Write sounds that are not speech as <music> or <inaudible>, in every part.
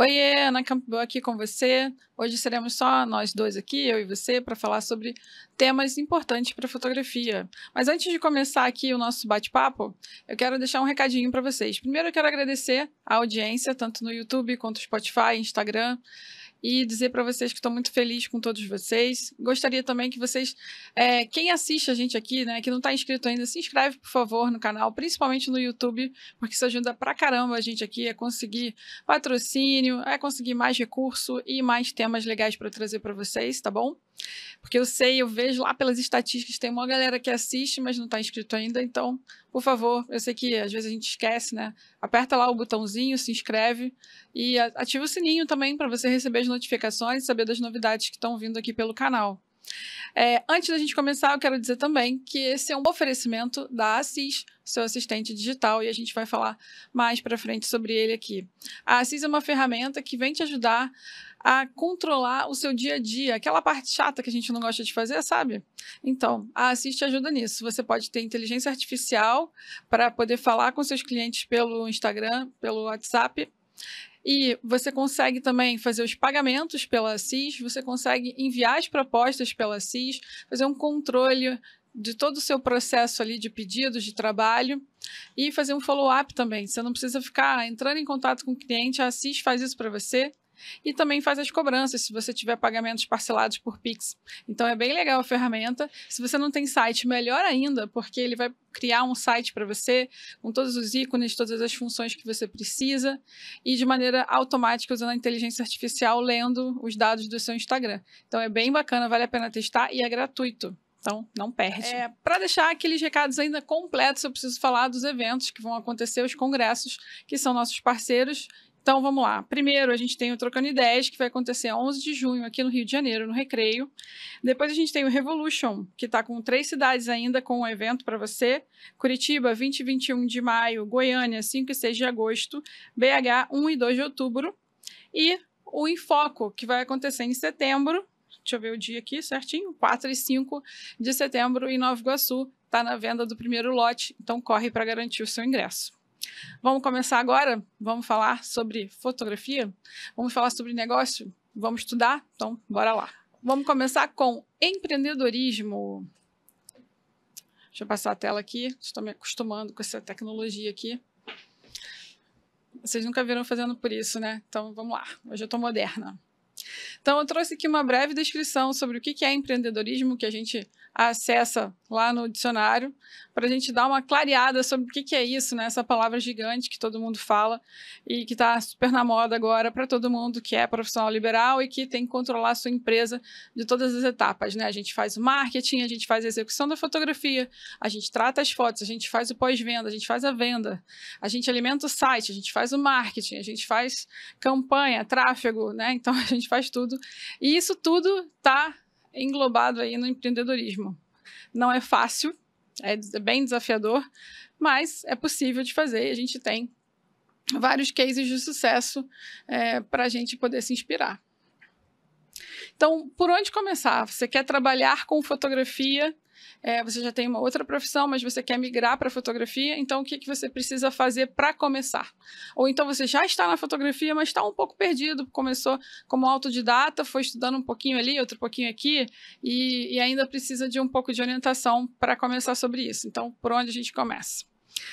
Oiê, Ana Campbell aqui com você. Hoje seremos só nós dois aqui, eu e você, para falar sobre temas importantes para fotografia. Mas antes de começar aqui o nosso bate-papo, eu quero deixar um recadinho para vocês. Primeiro, eu quero agradecer a audiência, tanto no YouTube quanto no Spotify, Instagram e dizer para vocês que estou muito feliz com todos vocês. Gostaria também que vocês, é, quem assiste a gente aqui, né, que não está inscrito ainda, se inscreve, por favor, no canal, principalmente no YouTube, porque isso ajuda pra caramba a gente aqui a conseguir patrocínio, a conseguir mais recurso e mais temas legais para trazer para vocês, tá bom? Porque eu sei, eu vejo lá pelas estatísticas, tem uma galera que assiste, mas não está inscrito ainda, então por favor, eu sei que às vezes a gente esquece, né? Aperta lá o botãozinho, se inscreve e ativa o sininho também para você receber as notificações e saber das novidades que estão vindo aqui pelo canal. É, antes da gente começar, eu quero dizer também que esse é um oferecimento da Assis, seu assistente digital, e a gente vai falar mais para frente sobre ele aqui. A Assis é uma ferramenta que vem te ajudar a controlar o seu dia a dia, aquela parte chata que a gente não gosta de fazer, sabe? Então, a Assis te ajuda nisso. Você pode ter inteligência artificial para poder falar com seus clientes pelo Instagram, pelo WhatsApp, e você consegue também fazer os pagamentos pela CIS, você consegue enviar as propostas pela CIS, fazer um controle de todo o seu processo ali de pedidos de trabalho e fazer um follow-up também. Você não precisa ficar entrando em contato com o cliente, a CIS faz isso para você, e também faz as cobranças se você tiver pagamentos parcelados por Pix. Então é bem legal a ferramenta. Se você não tem site, melhor ainda, porque ele vai criar um site para você com todos os ícones, todas as funções que você precisa e de maneira automática usando a inteligência artificial lendo os dados do seu Instagram. Então é bem bacana, vale a pena testar e é gratuito. Então, não perde. É, para deixar aqueles recados ainda completos, eu preciso falar dos eventos que vão acontecer, os congressos, que são nossos parceiros então vamos lá. Primeiro a gente tem o Trocando Ideias, que vai acontecer 11 de junho aqui no Rio de Janeiro, no Recreio. Depois a gente tem o Revolution, que está com três cidades ainda com o um evento para você: Curitiba, 20 e 21 de maio, Goiânia, 5 e 6 de agosto, BH, 1 e 2 de outubro. E o Enfoco que vai acontecer em setembro, deixa eu ver o dia aqui certinho, 4 e 5 de setembro em Nova Iguaçu. Está na venda do primeiro lote, então corre para garantir o seu ingresso. Vamos começar agora? Vamos falar sobre fotografia? Vamos falar sobre negócio? Vamos estudar? Então, bora lá. Vamos começar com empreendedorismo. Deixa eu passar a tela aqui. Estou me acostumando com essa tecnologia aqui. Vocês nunca viram fazendo por isso, né? Então, vamos lá. Hoje eu estou moderna. Então, eu trouxe aqui uma breve descrição sobre o que é empreendedorismo, que a gente acessa lá no dicionário, para a gente dar uma clareada sobre o que é isso, né? essa palavra gigante que todo mundo fala e que está super na moda agora para todo mundo que é profissional liberal e que tem que controlar a sua empresa de todas as etapas. Né? A gente faz o marketing, a gente faz a execução da fotografia, a gente trata as fotos, a gente faz o pós-venda, a gente faz a venda, a gente alimenta o site, a gente faz o marketing, a gente faz campanha, tráfego, né? então <laughs> a gente faz tudo tudo. E isso tudo está englobado aí no empreendedorismo. Não é fácil, é, é bem desafiador, mas é possível de fazer a gente tem vários cases de sucesso é, para a gente poder se inspirar. Então, por onde começar? Você quer trabalhar com fotografia é, você já tem uma outra profissão, mas você quer migrar para fotografia, então o que, que você precisa fazer para começar? Ou então você já está na fotografia, mas está um pouco perdido, começou como autodidata, foi estudando um pouquinho ali, outro pouquinho aqui, e, e ainda precisa de um pouco de orientação para começar sobre isso. Então, por onde a gente começa?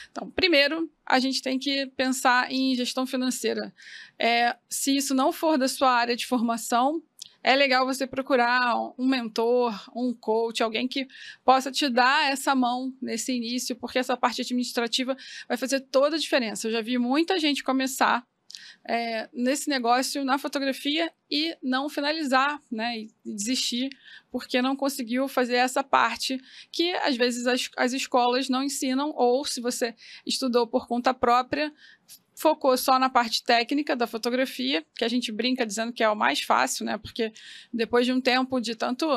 Então, primeiro, a gente tem que pensar em gestão financeira. É, se isso não for da sua área de formação, é legal você procurar um mentor, um coach, alguém que possa te dar essa mão nesse início, porque essa parte administrativa vai fazer toda a diferença. Eu já vi muita gente começar é, nesse negócio na fotografia e não finalizar, né? E desistir porque não conseguiu fazer essa parte que às vezes as, as escolas não ensinam, ou se você estudou por conta própria, focou só na parte técnica da fotografia, que a gente brinca dizendo que é o mais fácil, né? Porque depois de um tempo de tanto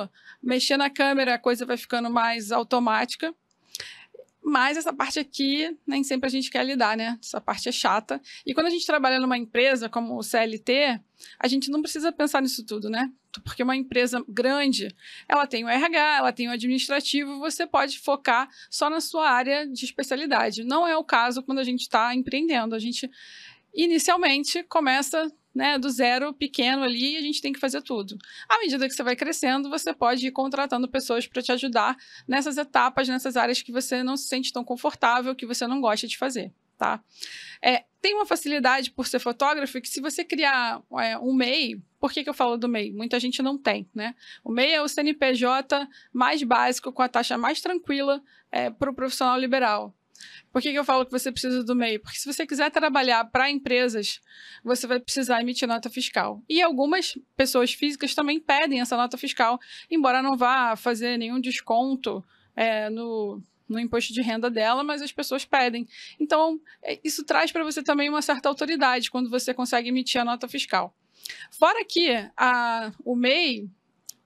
mexer na câmera, a coisa vai ficando mais automática. Mas essa parte aqui, nem sempre a gente quer lidar, né? Essa parte é chata. E quando a gente trabalha numa empresa como o CLT, a gente não precisa pensar nisso tudo, né? Porque uma empresa grande, ela tem o RH, ela tem o administrativo, você pode focar só na sua área de especialidade. Não é o caso quando a gente está empreendendo. A gente inicialmente começa né, do zero pequeno ali, a gente tem que fazer tudo. À medida que você vai crescendo, você pode ir contratando pessoas para te ajudar nessas etapas, nessas áreas que você não se sente tão confortável, que você não gosta de fazer, tá? É, tem uma facilidade por ser fotógrafo que se você criar é, um MEI, por que, que eu falo do MEI? Muita gente não tem, né? O MEI é o CNPJ mais básico, com a taxa mais tranquila é, para o profissional liberal. Por que, que eu falo que você precisa do MEI? Porque se você quiser trabalhar para empresas, você vai precisar emitir nota fiscal. E algumas pessoas físicas também pedem essa nota fiscal, embora não vá fazer nenhum desconto é, no, no imposto de renda dela, mas as pessoas pedem. Então, é, isso traz para você também uma certa autoridade quando você consegue emitir a nota fiscal. Fora que a, o MEI,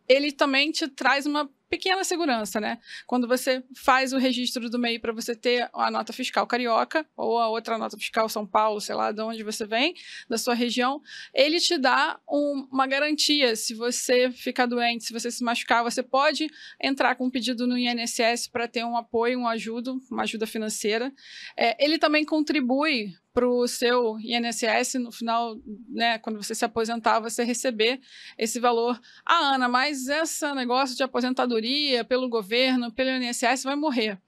ele também te traz uma pequena segurança, né? Quando você faz o registro do MEI para você ter a nota fiscal carioca ou a outra nota fiscal São Paulo, sei lá, de onde você vem, da sua região, ele te dá um, uma garantia. Se você ficar doente, se você se machucar, você pode entrar com um pedido no INSS para ter um apoio, um ajudo, uma ajuda financeira. É, ele também contribui para o seu INSS no final, né, quando você se aposentar, você receber esse valor. Ah, Ana, mas esse negócio de aposentadoria pelo governo, pelo INSS, vai morrer.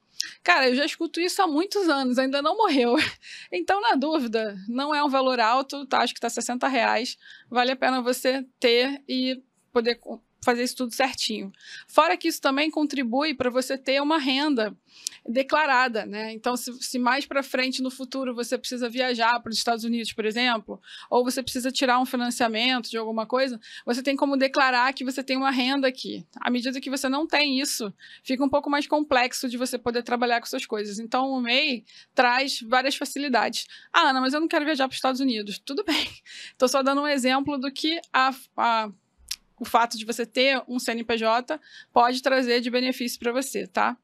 Cara, eu já escuto isso há muitos anos, ainda não morreu. <laughs> Então, na dúvida, não é um valor alto, tá? Acho que tá 60 reais. Vale a pena você ter e poder fazer isso tudo certinho. Fora que isso também contribui para você ter uma renda declarada, né? Então, se, se mais para frente no futuro você precisa viajar para os Estados Unidos, por exemplo, ou você precisa tirar um financiamento de alguma coisa, você tem como declarar que você tem uma renda aqui. À medida que você não tem isso, fica um pouco mais complexo de você poder trabalhar com suas coisas. Então, o MEI traz várias facilidades. Ah, Ana, mas eu não quero viajar para os Estados Unidos. Tudo bem. Estou só dando um exemplo do que a, a o fato de você ter um CNPJ pode trazer de benefício para você, tá?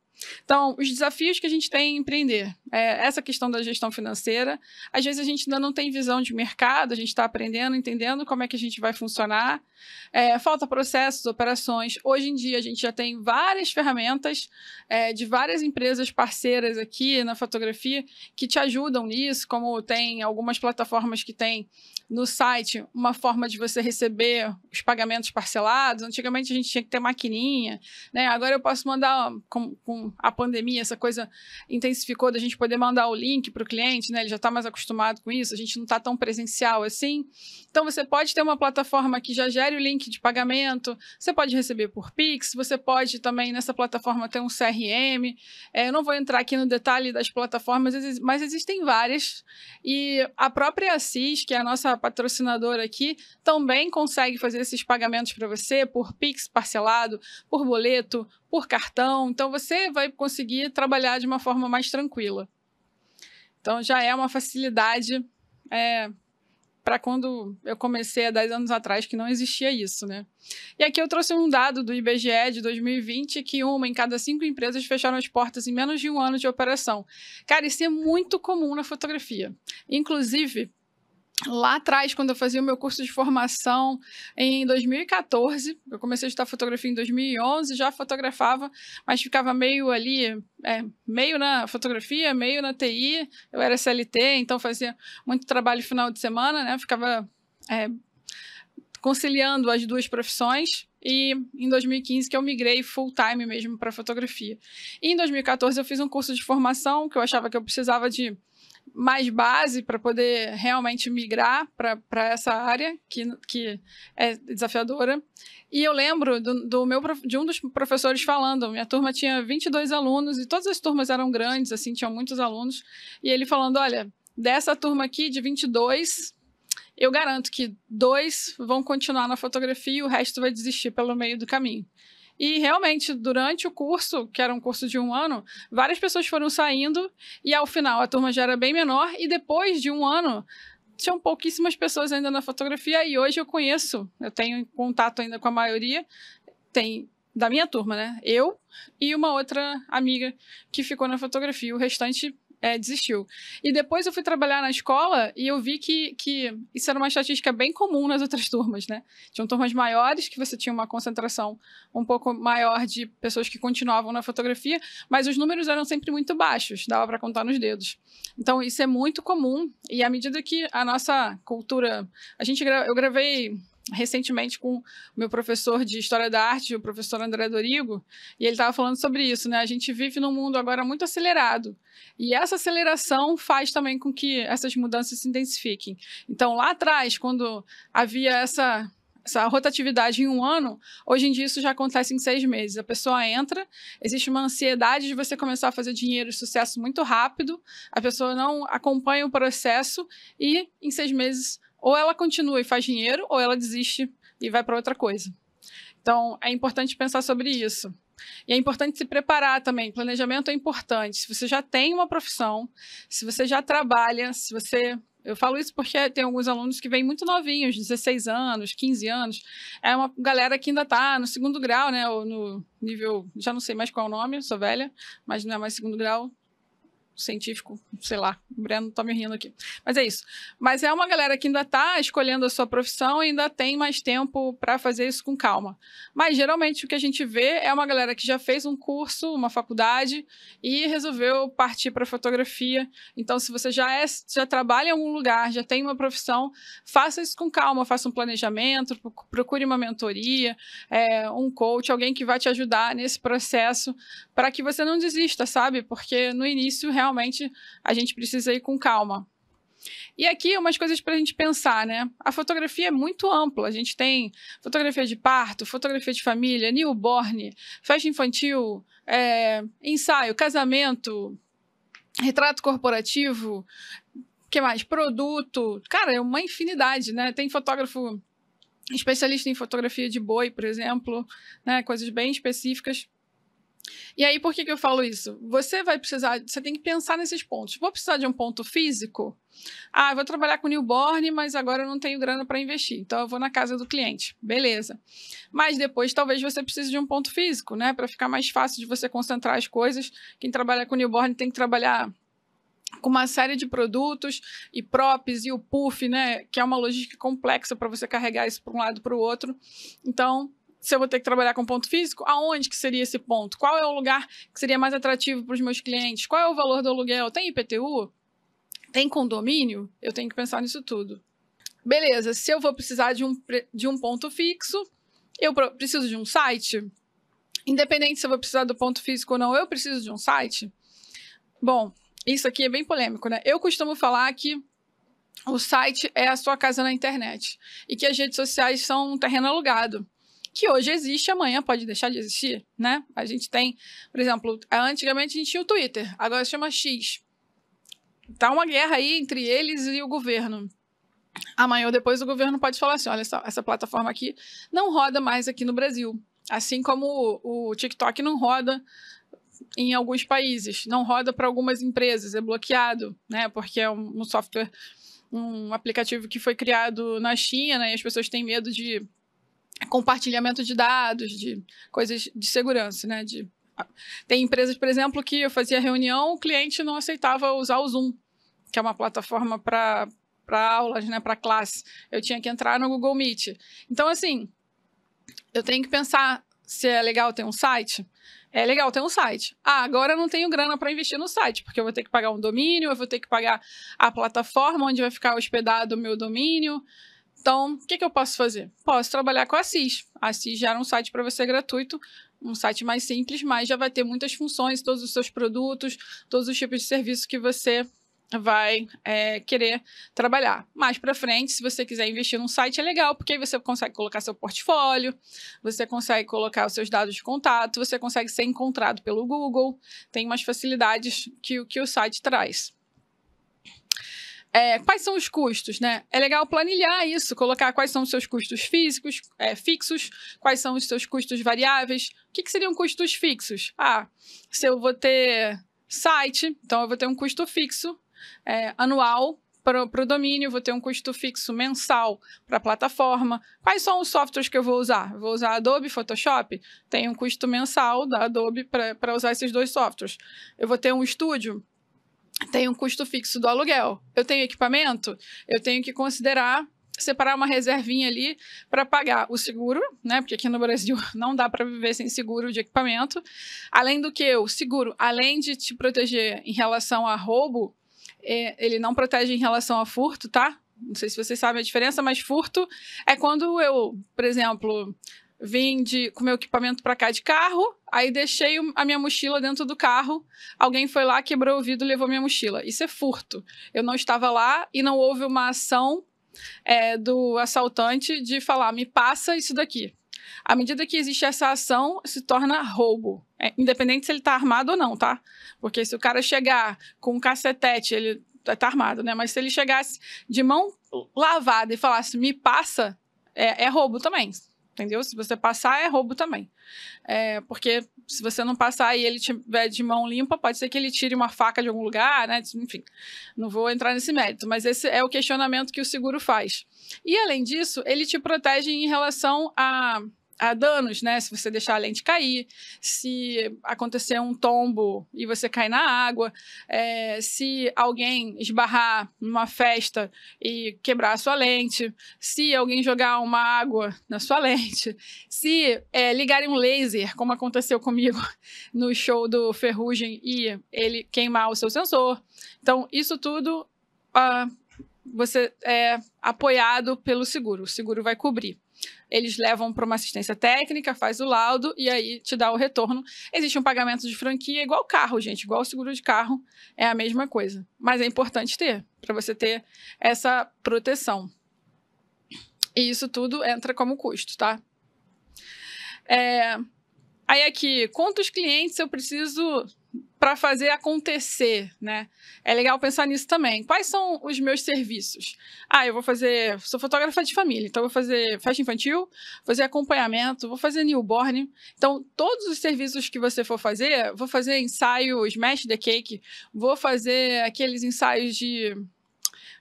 Então, os desafios que a gente tem em empreender. É, essa questão da gestão financeira, às vezes a gente ainda não tem visão de mercado, a gente está aprendendo, entendendo como é que a gente vai funcionar. É, falta processos, operações. Hoje em dia a gente já tem várias ferramentas é, de várias empresas parceiras aqui na fotografia que te ajudam nisso, como tem algumas plataformas que tem no site uma forma de você receber os pagamentos parcelados. Antigamente a gente tinha que ter maquininha, né? Agora eu posso mandar com, com a pandemia, essa coisa intensificou da gente poder mandar o link para o cliente, né? Ele já está mais acostumado com isso, a gente não está tão presencial assim. Então você pode ter uma plataforma que já gere o link de pagamento, você pode receber por Pix, você pode também nessa plataforma ter um CRM. É, eu não vou entrar aqui no detalhe das plataformas, mas existem várias. E a própria Assis, que é a nossa patrocinadora aqui, também consegue fazer esses pagamentos para você por Pix parcelado, por boleto, por cartão. Então você vai conseguir trabalhar de uma forma mais tranquila. Então já é uma facilidade é, para quando eu comecei há 10 anos atrás, que não existia isso, né? E aqui eu trouxe um dado do IBGE de 2020 que uma em cada cinco empresas fecharam as portas em menos de um ano de operação. Cara, isso é muito comum na fotografia. Inclusive, Lá atrás, quando eu fazia o meu curso de formação em 2014, eu comecei a estudar fotografia em 2011, já fotografava, mas ficava meio ali, é, meio na fotografia, meio na TI. Eu era CLT, então fazia muito trabalho final de semana, né? Ficava é, conciliando as duas profissões e em 2015 que eu migrei full time mesmo para fotografia. E em 2014 eu fiz um curso de formação que eu achava que eu precisava de mais base para poder realmente migrar para essa área que, que é desafiadora. E eu lembro do, do, meu, de um dos professores falando, minha turma tinha 22 alunos e todas as turmas eram grandes, assim, tinham muitos alunos, e ele falando, olha, dessa turma aqui de 22, eu garanto que dois vão continuar na fotografia e o resto vai desistir pelo meio do caminho. E realmente, durante o curso, que era um curso de um ano, várias pessoas foram saindo e ao final a turma já era bem menor. E depois de um ano, tinham pouquíssimas pessoas ainda na fotografia e hoje eu conheço, eu tenho contato ainda com a maioria. Tem da minha turma, né? Eu e uma outra amiga que ficou na fotografia. O restante é, desistiu. E depois eu fui trabalhar na escola e eu vi que, que isso era uma estatística bem comum nas outras <laughs> turmas, né? Tinham turmas maiores que você tinha uma concentração um pouco maior de pessoas que continuavam na fotografia, mas os números eram sempre muito baixos, dava para contar nos dedos. Então isso é muito comum e à medida que a nossa cultura, a gente eu gravei recentemente com o meu professor de História da Arte, o professor André Dorigo, e ele estava falando sobre isso, né? A gente vive num mundo agora muito acelerado, e essa aceleração faz também com que essas mudanças se intensifiquem. Então, lá atrás, quando havia essa essa rotatividade em um ano, hoje em dia isso já acontece em seis meses. A pessoa entra, existe uma ansiedade de você começar a fazer dinheiro e sucesso muito rápido, a pessoa não acompanha o processo e em seis meses ou ela continua e faz dinheiro, ou ela desiste e vai para outra coisa. Então, é importante pensar sobre isso. E é importante se preparar também. Planejamento é importante. Se você já tem uma profissão, se você já trabalha, se você. Eu falo isso porque tem alguns alunos que vêm muito novinhos, 16 anos, 15 anos. É uma galera que ainda está no segundo grau, né? Ou no nível. Já não sei mais qual é o nome, sou velha, mas não é mais segundo grau, científico, sei lá, o Breno tá me rindo aqui. Mas é isso. Mas é uma galera que ainda tá escolhendo a sua profissão e ainda tem mais tempo para fazer isso com calma. Mas geralmente o que a gente vê é uma galera que já fez um curso, uma faculdade e resolveu partir para fotografia. Então, se você já é, já trabalha em algum lugar, já tem uma profissão, faça isso com calma, faça um planejamento, procure uma mentoria, é, um coach, alguém que vai te ajudar nesse processo para que você não desista, sabe? Porque no início realmente realmente a gente precisa ir com calma. E aqui umas coisas para a gente pensar, né? A fotografia é muito ampla. A gente tem fotografia de parto, fotografia de família, newborn, festa infantil, é, ensaio, casamento, retrato corporativo, que mais? Produto. Cara, é uma infinidade, né? Tem fotógrafo especialista em fotografia de boi, por exemplo, né? Coisas bem específicas. E aí, por que, que eu falo isso? Você vai precisar, você tem que pensar nesses pontos. Vou precisar de um ponto físico? Ah, vou trabalhar com newborn, mas agora eu não tenho grana para investir. Então eu vou na casa do cliente. Beleza. Mas depois talvez você precise de um ponto físico, né? Para ficar mais fácil de você concentrar as coisas. Quem trabalha com newborn tem que trabalhar com uma série de produtos e props e o puff, né? Que é uma logística complexa para você carregar isso para um lado para o outro. Então, se eu vou ter que trabalhar com ponto físico, aonde que seria esse ponto? Qual é o lugar que seria mais atrativo para os meus clientes? Qual é o valor do aluguel? Tem IPTU? Tem condomínio? Eu tenho que pensar nisso tudo. Beleza, se eu vou precisar de um, de um ponto fixo, eu preciso de um site? Independente se eu vou precisar do ponto físico ou não, eu preciso de um site? Bom, isso aqui é bem polêmico, né? Eu costumo falar que o site é a sua casa na internet e que as redes sociais são um terreno alugado que hoje existe, amanhã pode deixar de existir, né? A gente tem, por exemplo, antigamente a gente tinha o Twitter, agora se chama X. Tá uma guerra aí entre eles e o governo. Amanhã ou depois o governo pode falar assim: olha, só essa plataforma aqui não roda mais aqui no Brasil. Assim como o, TikTok não roda em alguns países, não roda para algumas empresas, é bloqueado, né? Porque é um, software, um aplicativo que foi criado na China né? e as pessoas têm medo de compartilhamento de dados, de coisas de segurança, né? De... Tem empresas, por exemplo, que eu fazia reunião, o cliente não aceitava usar o Zoom, que é uma plataforma para aulas, né, para classe. Eu tinha que entrar no Google Meet. Então, assim, eu tenho que pensar se é legal ter um site. É legal ter um site. Ah, agora eu não tenho grana para investir no site, porque eu vou ter que pagar um domínio, eu vou ter que pagar a plataforma onde vai ficar hospedado o meu domínio. Então, o que, que eu posso fazer? Posso trabalhar com a Assis. A Assis já um site para você gratuito, um site mais simples, mas já vai ter muitas funções, todos os seus produtos, todos os tipos de serviço que você vai é, querer trabalhar. Mais para frente, se você quiser investir num site, é legal, porque aí você consegue colocar seu portfólio, você consegue colocar os seus dados de contato, você consegue ser encontrado pelo Google, tem umas facilidades que, que o site traz é, quais são os custos, né? É legal planilhar isso, colocar quais são os seus custos físicos, é, fixos, quais são os seus custos variáveis. O que, que seriam custos fixos? Ah, se eu vou ter site, então eu vou ter um custo fixo é, anual para o domínio, vou ter um custo fixo mensal para a plataforma. Quais são os softwares que eu vou usar? Vou usar Adobe Photoshop? Tem um custo mensal da Adobe para usar esses dois softwares. Eu vou ter um estúdio? tem um custo fixo do aluguel, eu tenho equipamento, eu tenho que considerar separar uma reservinha ali para pagar o seguro, né? Porque aqui no Brasil <laughs> não dá para viver sem seguro de equipamento. Além do que o seguro, além de te proteger em relação a roubo, é, ele não protege em relação a furto, tá? Não sei se vocês sabem a diferença, mas furto é quando eu, por exemplo, vim de, com meu equipamento para cá de carro, aí deixei a minha mochila dentro do carro, alguém foi lá, quebrou o vidro, levou minha mochila. Isso é furto. Eu não estava lá e não houve uma ação é, do assaltante de falar, me passa isso daqui. À medida que existe essa ação, se torna roubo. É, independente se ele está armado ou não, tá? Porque se o cara chegar com um cacetete, ele está tá armado, né? Mas se ele chegasse de mão lavada e falasse, me passa, é, é roubo também entendeu? Se você passar, é roubo também. É, porque se você não passar e ele tiver de mão limpa, pode ser que ele tire uma faca de algum lugar, né? Enfim, não vou entrar nesse mérito, mas esse é o questionamento que o seguro faz. E além disso, ele te protege em relação a a danos, né? Se você deixar a lente cair, se acontecer um tombo e você cair na água, é, se alguém esbarrar numa festa e quebrar a sua lente, se alguém jogar uma água na sua <laughs> lente, se é, ligarem um laser, como aconteceu comigo <laughs> no show do Ferrugem, e ele queimar o seu sensor. Então, isso tudo. Uh, você é apoiado pelo seguro, o seguro vai cobrir eles levam para uma assistência técnica, faz o laudo e aí te dá o retorno. Existe um pagamento de franquia igual carro, gente, igual seguro de carro, é a mesma coisa. Mas é importante ter, para você ter essa proteção. E isso tudo entra como custo, tá? É, Aí aqui, quantos clientes eu preciso para fazer acontecer, né? É legal pensar nisso também. Quais são os meus serviços? Ah, eu vou fazer, sou fotógrafa de família, então vou fazer festa infantil, fazer acompanhamento, vou fazer newborn. Então, todos os serviços que você for fazer, vou fazer ensaio smash the cake, vou fazer aqueles ensaios de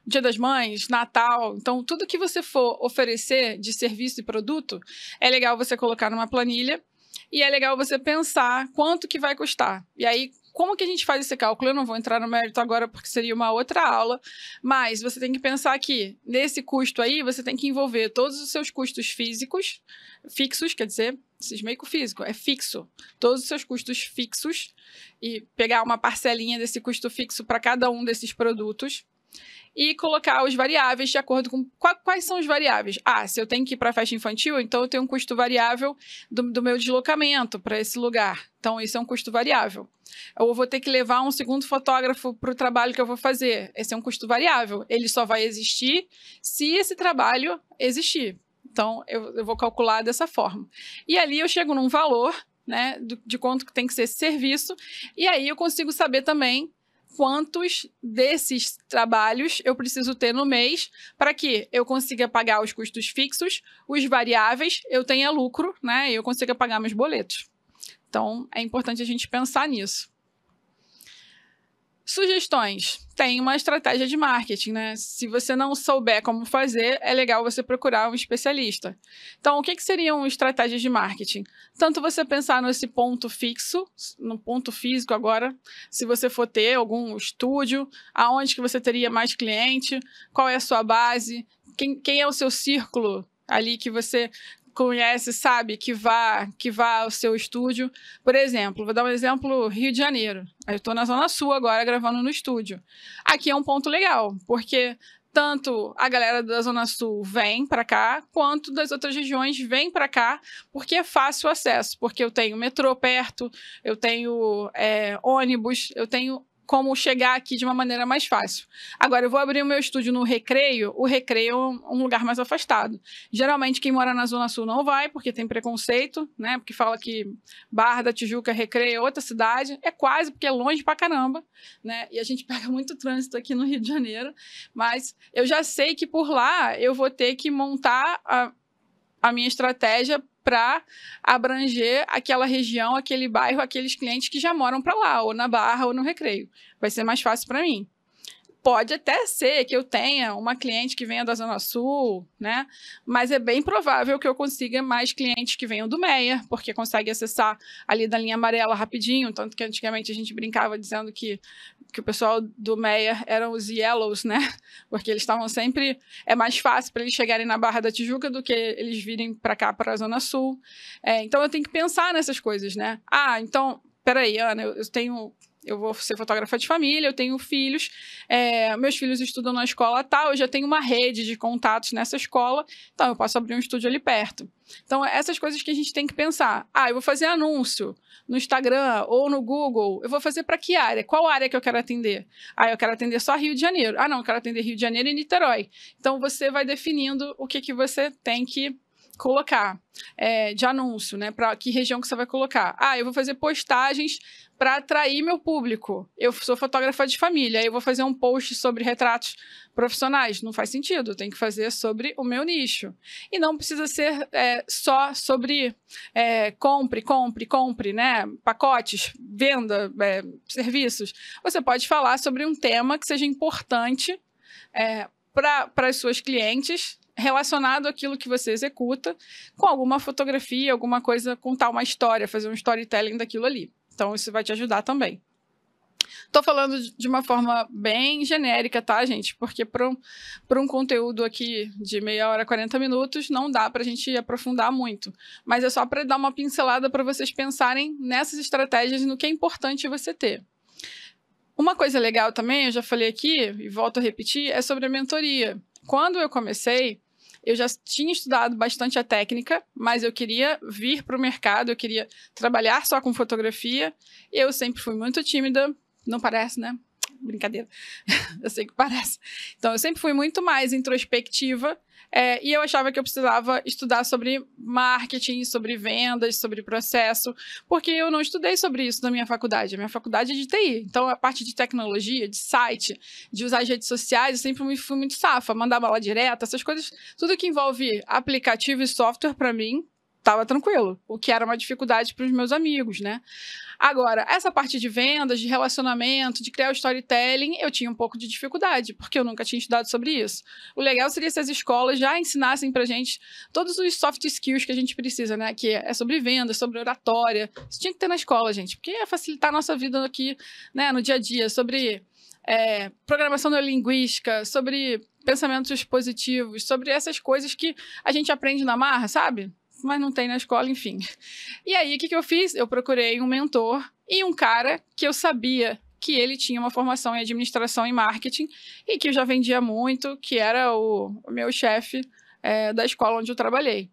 Dia das Mães, Natal. Então, tudo que você for oferecer de serviço e produto, é legal você colocar numa planilha e é legal você pensar quanto que vai custar. E aí, como que a gente faz esse cálculo? Eu não vou entrar no mérito agora porque seria uma outra aula, mas você tem que pensar que nesse custo aí você tem que envolver todos os seus custos físicos, fixos, quer dizer, cismeico físico, é fixo. Todos os seus custos fixos e pegar uma parcelinha desse custo fixo para cada um desses produtos e colocar os variáveis de acordo com quais são os variáveis. Ah, se eu tenho que ir para a festa infantil, então eu tenho um custo variável do, do meu deslocamento para esse lugar. Então, isso é um custo variável. Ou vou ter que levar um segundo fotógrafo para o trabalho que eu vou fazer. Esse é um custo variável. Ele só vai existir se esse trabalho existir. Então, eu, eu vou calcular dessa forma. E ali eu chego num valor né, de quanto tem que ser esse serviço. E aí eu consigo saber também quantos desses trabalhos eu preciso ter no mês para que eu consiga pagar os custos fixos, os variáveis, eu tenha lucro, né? E eu consiga pagar meus boletos. Então, é importante a gente pensar nisso. Sugestões. Tem uma estratégia de marketing, né? Se você não souber como fazer, é legal você procurar um especialista. Então, o que, que seriam estratégias de marketing? Tanto você pensar nesse ponto fixo, no ponto físico agora, se você for ter algum estúdio, aonde que você teria mais cliente, qual é a sua base, quem, quem é o seu círculo ali que você conhece, sabe, que vá, que vá ao seu estúdio. Por exemplo, vou dar um exemplo, Rio de Janeiro. Eu estou na Zona Sul agora, gravando no estúdio. Aqui é um ponto legal, porque tanto a galera da Zona Sul vem para cá, quanto das outras regiões vem para cá, porque é fácil o acesso, porque eu tenho metrô perto, eu tenho é, ônibus, eu tenho como chegar aqui de uma maneira mais fácil. Agora, eu vou abrir o meu estúdio no Recreio, o Recreio é um lugar mais afastado. Geralmente, quem mora na Zona Sul não vai, porque tem preconceito, né? Porque fala que Barra da Tijuca, Recreio é outra cidade. É quase, porque é longe pra caramba, né? E a gente <laughs> pega muito trânsito aqui no Rio de Janeiro. Mas eu já sei que por lá eu vou ter que montar a, a minha estratégia para abranger aquela região, aquele bairro, aqueles clientes que já moram para lá, ou na Barra, ou no Recreio. Vai ser mais fácil para mim. Pode até ser que eu tenha uma cliente que venha da Zona Sul, né? Mas é bem provável que eu consiga mais clientes que venham do Meia, porque consegue acessar ali da linha amarela rapidinho. Tanto que antigamente a gente brincava dizendo que, que o pessoal do Meia eram os Yellows, né? <laughs> Porque eles estavam sempre. É mais fácil para eles chegarem na Barra da Tijuca do que eles virem para cá, para a Zona Sul. É, então eu tenho que pensar nessas coisas, né? Ah, então peraí, Ana, eu tenho eu vou ser fotógrafa de família, eu tenho filhos, é, meus filhos estudam na escola tal, eu já tenho uma rede de contatos nessa escola, então eu posso abrir um estúdio ali perto. Então, essas coisas que a gente tem que pensar. Ah, eu vou fazer anúncio no Instagram ou no Google, eu vou fazer para que área? Qual área que eu quero atender? Ah, eu quero atender só Rio de Janeiro. Ah, não, eu quero atender Rio de Janeiro e Niterói. Então, você vai definindo o que, que você tem que colocar é, de anúncio, né? Para que região que você vai colocar? Ah, eu vou fazer postagens para atrair meu público. Eu sou fotógrafa de família, eu vou fazer um post sobre retratos profissionais. Não faz sentido, tem que fazer sobre o meu nicho. E não precisa ser é, só sobre é, compre, compre, compre, né? Pacotes, venda, é, serviços. Você pode falar sobre um tema que seja importante é, para as suas clientes relacionado àquilo que você executa, com alguma fotografia, alguma coisa, contar uma história, fazer um storytelling daquilo ali. Então, isso vai te ajudar também. Estou falando de uma forma bem genérica, tá, gente? Porque para um, um conteúdo aqui de meia hora, 40 minutos, não dá para a gente aprofundar muito. Mas é só para dar uma pincelada para vocês pensarem nessas estratégias, no que é importante você ter. Uma coisa legal também, eu já falei aqui e volto a repetir, é sobre a mentoria. Quando eu comecei, eu já tinha estudado bastante a técnica, mas eu queria vir para o mercado, eu queria trabalhar só com fotografia. Eu sempre fui muito tímida, não parece, né? Brincadeira. <laughs> eu sei que parece. Então, eu sempre fui muito mais introspectiva é, e eu achava que eu precisava estudar sobre marketing, sobre vendas, sobre processo, porque eu não estudei sobre isso na minha faculdade. A minha faculdade é de TI. Então, a parte de tecnologia, de site, de usar as redes sociais, eu sempre fui muito safa, mandar bala direta, essas coisas. Tudo que envolve aplicativo e software, para mim, estava tranquilo, o que era uma dificuldade para os meus amigos, né? Agora, essa parte de vendas, de relacionamento, de criar o storytelling, eu tinha um pouco de dificuldade, porque eu nunca tinha estudado sobre isso. O legal seria se as escolas já ensinassem pra gente todos os soft skills que a gente precisa, né? Que é sobre vendas, sobre oratória. Isso tinha que ter na escola, gente, porque ia facilitar a nossa vida aqui, né, no dia a dia, sobre é, programação linguística, sobre pensamentos positivos, sobre essas coisas que a gente aprende na marra, sabe? mas não tem na escola, enfim. E aí, o que, que eu fiz? Eu procurei um mentor e um cara que eu sabia que ele tinha uma formação em administração e marketing e que eu já vendia muito, que era o, o meu chefe é, da escola onde eu trabalhei.